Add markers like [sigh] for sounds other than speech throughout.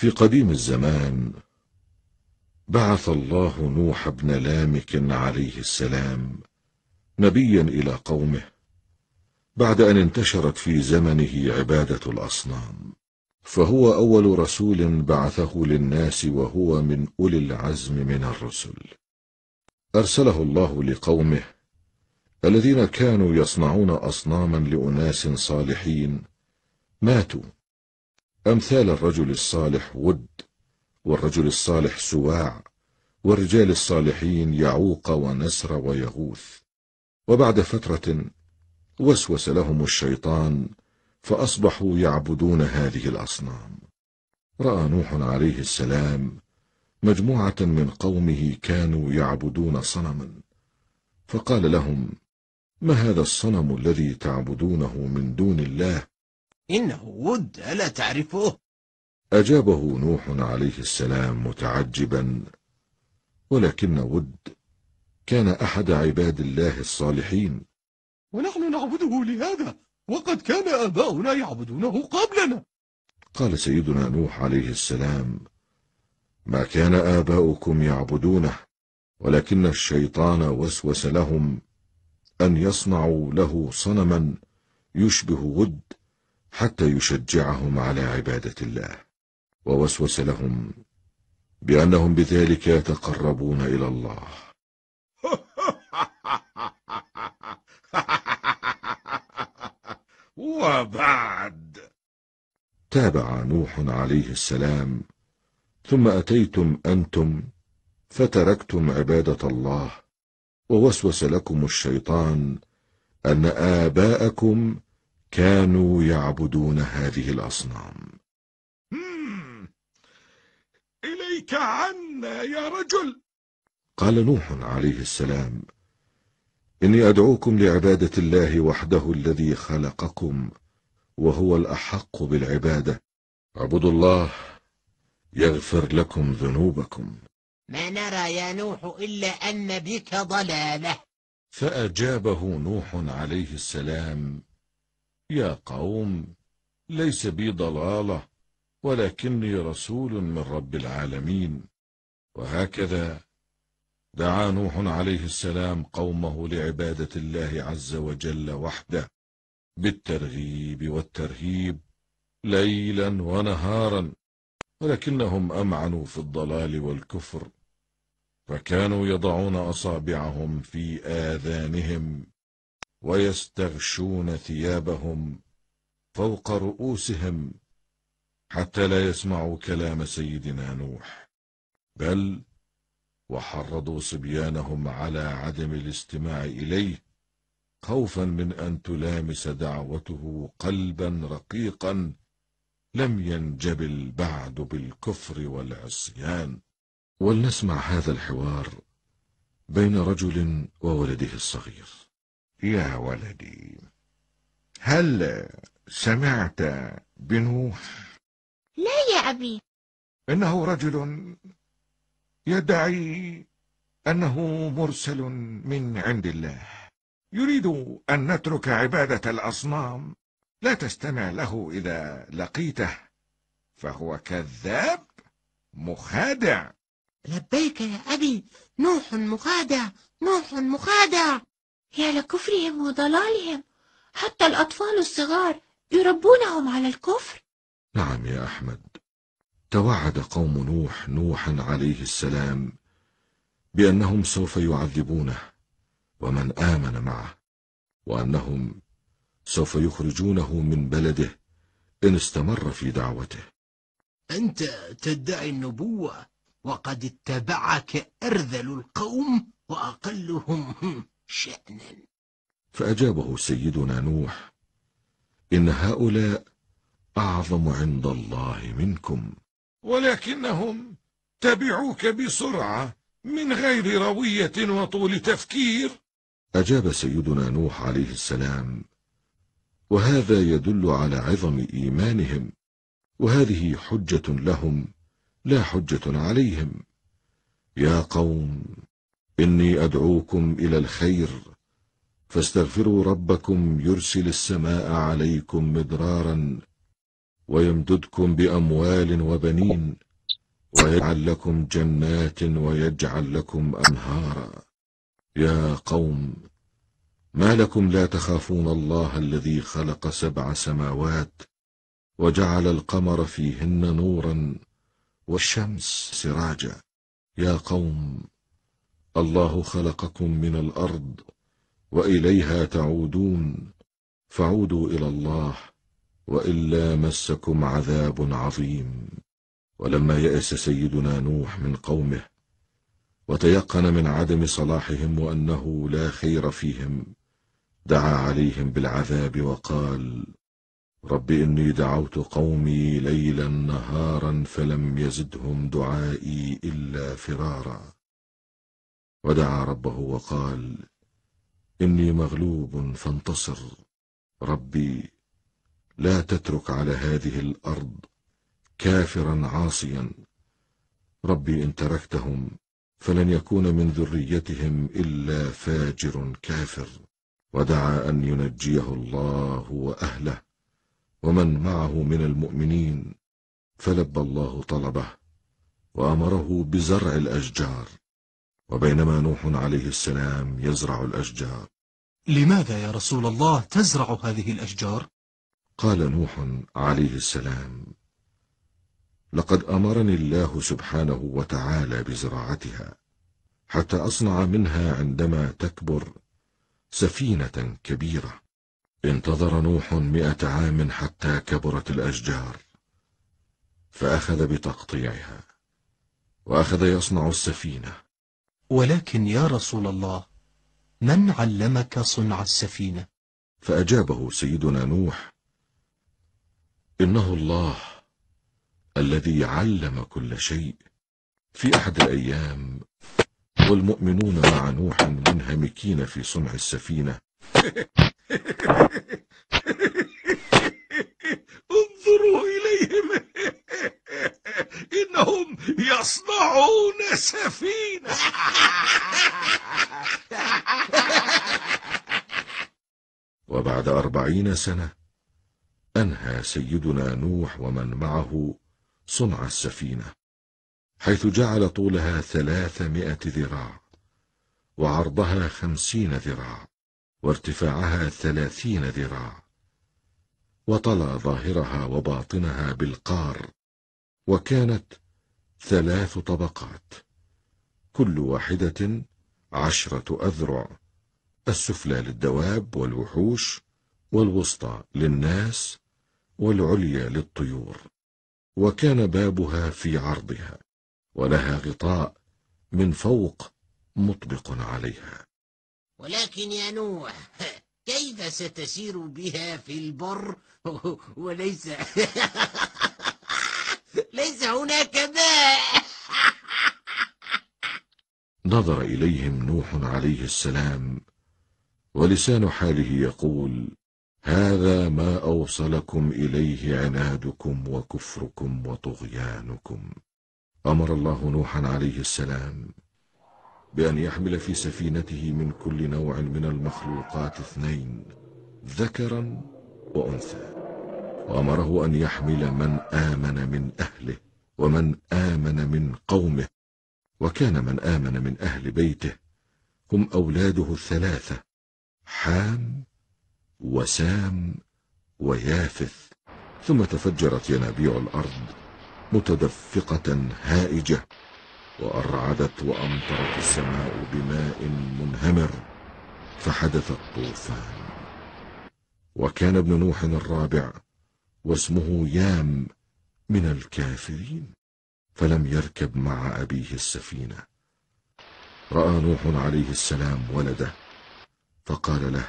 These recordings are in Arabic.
في قديم الزمان بعث الله نوح بن لامك عليه السلام نبيا إلى قومه بعد أن انتشرت في زمنه عبادة الأصنام فهو أول رسول بعثه للناس وهو من أولي العزم من الرسل أرسله الله لقومه الذين كانوا يصنعون أصناما لأناس صالحين ماتوا أمثال الرجل الصالح ود والرجل الصالح سواع والرجال الصالحين يعوق ونسر ويغوث وبعد فترة وسوس لهم الشيطان فأصبحوا يعبدون هذه الأصنام رأى نوح عليه السلام مجموعة من قومه كانوا يعبدون صنما فقال لهم ما هذا الصنم الذي تعبدونه من دون الله إنه ود ألا تعرفه أجابه نوح عليه السلام متعجبا ولكن ود كان أحد عباد الله الصالحين ونحن نعبده لهذا وقد كان آباؤنا يعبدونه قبلنا قال سيدنا نوح عليه السلام ما كان آباؤكم يعبدونه ولكن الشيطان وسوس لهم أن يصنعوا له صنما يشبه ود حتى يشجعهم على عبادة الله ووسوس لهم بأنهم بذلك يتقربون إلى الله [laughs] وبعد تابع نوح عليه السلام ثم أتيتم أنتم فتركتم عبادة الله ووسوس لكم الشيطان أن آباءكم كانوا يعبدون هذه الأصنام إليك عنا يا رجل قال نوح عليه السلام إني أدعوكم لعبادة الله وحده الذي خلقكم وهو الأحق بالعبادة اعبدوا الله يغفر لكم ذنوبكم ما نرى يا نوح إلا أن بك ضلالة فأجابه نوح عليه السلام يا قوم ليس بي ضلاله ولكني رسول من رب العالمين وهكذا دعا نوح عليه السلام قومه لعبادة الله عز وجل وحده بالترغيب والترهيب ليلا ونهارا ولكنهم أمعنوا في الضلال والكفر فكانوا يضعون أصابعهم في آذانهم ويستغشون ثيابهم فوق رؤوسهم حتى لا يسمعوا كلام سيدنا نوح بل وحرضوا صبيانهم على عدم الاستماع إليه خوفا من أن تلامس دعوته قلبا رقيقا لم ينجبل بعد بالكفر والعصيان ولنسمع هذا الحوار بين رجل وولده الصغير يا ولدي هل سمعت بنوح لا يا أبي إنه رجل يدعي أنه مرسل من عند الله يريد أن نترك عبادة الأصنام لا تستمع له إذا لقيته فهو كذاب مخادع لبيك يا أبي نوح مخادع نوح مخادع يا لكفرهم وضلالهم حتى الأطفال الصغار يربونهم على الكفر نعم يا أحمد توعد قوم نوح نوحا عليه السلام بأنهم سوف يعذبونه ومن آمن معه وأنهم سوف يخرجونه من بلده إن استمر في دعوته أنت تدعي النبوة وقد اتبعك أرذل القوم وأقلهم شأنا فأجابه سيدنا نوح إن هؤلاء أعظم عند الله منكم ولكنهم تبعوك بسرعة من غير روية وطول تفكير أجاب سيدنا نوح عليه السلام وهذا يدل على عظم إيمانهم وهذه حجة لهم لا حجة عليهم يا قوم إني أدعوكم إلى الخير فاستغفروا ربكم يرسل السماء عليكم مدرارا ويمددكم بأموال وبنين ويجعل لكم جنات ويجعل لكم أنهارا يا قوم ما لكم لا تخافون الله الذي خلق سبع سماوات وجعل القمر فيهن نورا والشمس سراجا يا قوم الله خلقكم من الأرض وإليها تعودون فعودوا إلى الله وإلا مسكم عذاب عظيم ولما يأس سيدنا نوح من قومه وتيقن من عدم صلاحهم وأنه لا خير فيهم دعا عليهم بالعذاب وقال رب إني دعوت قومي ليلا نهارا فلم يزدهم دعائي إلا فرارا ودعا ربه وقال إني مغلوب فانتصر ربي لا تترك على هذه الأرض كافرا عاصيا ربي إن تركتهم فلن يكون من ذريتهم إلا فاجر كافر ودعا أن ينجيه الله وأهله ومن معه من المؤمنين فلبى الله طلبه وأمره بزرع الأشجار وبينما نوح عليه السلام يزرع الأشجار لماذا يا رسول الله تزرع هذه الأشجار؟ قال نوح عليه السلام لقد أمرني الله سبحانه وتعالى بزراعتها حتى أصنع منها عندما تكبر سفينة كبيرة انتظر نوح مئة عام حتى كبرت الأشجار فأخذ بتقطيعها وأخذ يصنع السفينة ولكن يا رسول الله من علمك صنع السفينة فأجابه سيدنا نوح إنه الله الذي علم كل شيء في أحد الأيام والمؤمنون مع نوح منهمكين في صنع السفينة [laughs] انظروا إليهم انهم يصنعون سفينه [laughs] وبعد أربعين سنة أنهى سيدنا نوح ومن معه صنع السفينة حيث جعل طولها ثلاثمائة ذراع وعرضها خمسين ذراع وارتفاعها ثلاثين ذراع وطلى ظاهرها وباطنها بالقار وكانت ثلاث طبقات كل واحدة عشرة أذرع السفلى للدواب والوحوش والوسطى للناس والعليا للطيور وكان بابها في عرضها ولها غطاء من فوق مطبق عليها ولكن يا نوح كيف ستسير بها في البر [laughs] وليس [laughs] ليس هناك ماء [laughs] نظر إليهم نوح عليه السلام ولسان حاله يقول هذا ما أوصلكم إليه عنادكم وكفركم وطغيانكم أمر الله نوحا عليه السلام بأن يحمل في سفينته من كل نوع من المخلوقات اثنين ذكرا وأنثى وأمره أن يحمل من آمن من أهله ومن آمن من قومه وكان من آمن من أهل بيته هم أولاده الثلاثة حام وسام ويافث ثم تفجرت ينابيع الأرض متدفقة هائجة وأرعدت وأمطرت السماء بماء منهمر فحدث الطوفان وكان ابن نوح الرابع واسمه يام من الكافرين فلم يركب مع أبيه السفينة رأى نوح عليه السلام ولده فقال له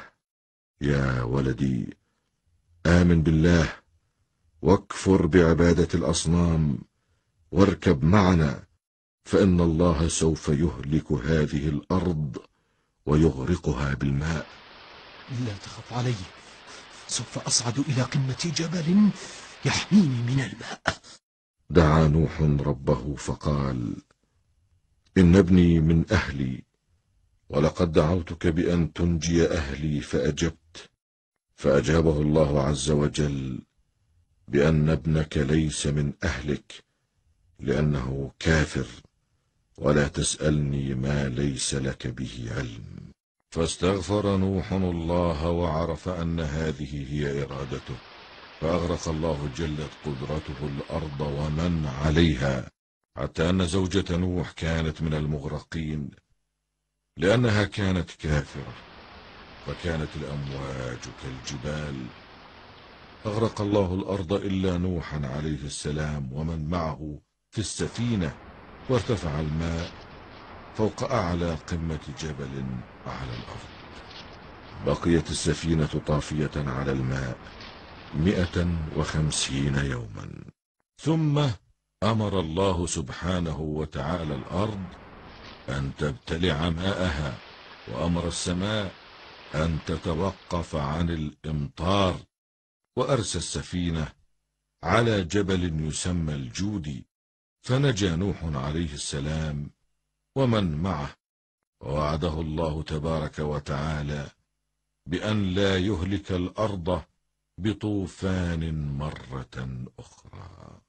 يا ولدي آمن بالله واكفر بعبادة الأصنام واركب معنا فإن الله سوف يهلك هذه الأرض ويغرقها بالماء لا تخف عليك سوف أصعد إلى قمة جبل يحميني من الماء دعا نوح ربه فقال إن ابني من أهلي ولقد دعوتك بأن تنجي أهلي فأجبت فأجابه الله عز وجل بأن ابنك ليس من أهلك لأنه كافر ولا تسألني ما ليس لك به علم فاستغفر نوح الله وعرف أن هذه هي إرادته فأغرق الله جلت قدرته الأرض ومن عليها حتى أن زوجة نوح كانت من المغرقين لأنها كانت كافرة فكانت الأمواج كالجبال أغرق الله الأرض إلا نوحا عليه السلام ومن معه في السفينة وارتفع الماء فوق أعلى قمة جبل على الأرض بقيت السفينة طافية على الماء مئة وخمسين يوما ثم أمر الله سبحانه وتعالى الأرض أن تبتلع ماءها وأمر السماء أن تتوقف عن الإمطار وأرسى السفينة على جبل يسمى الجودي فنجى نوح عليه السلام ومن معه ووعده الله تبارك وتعالى بأن لا يهلك الأرض بطوفان مرة أخرى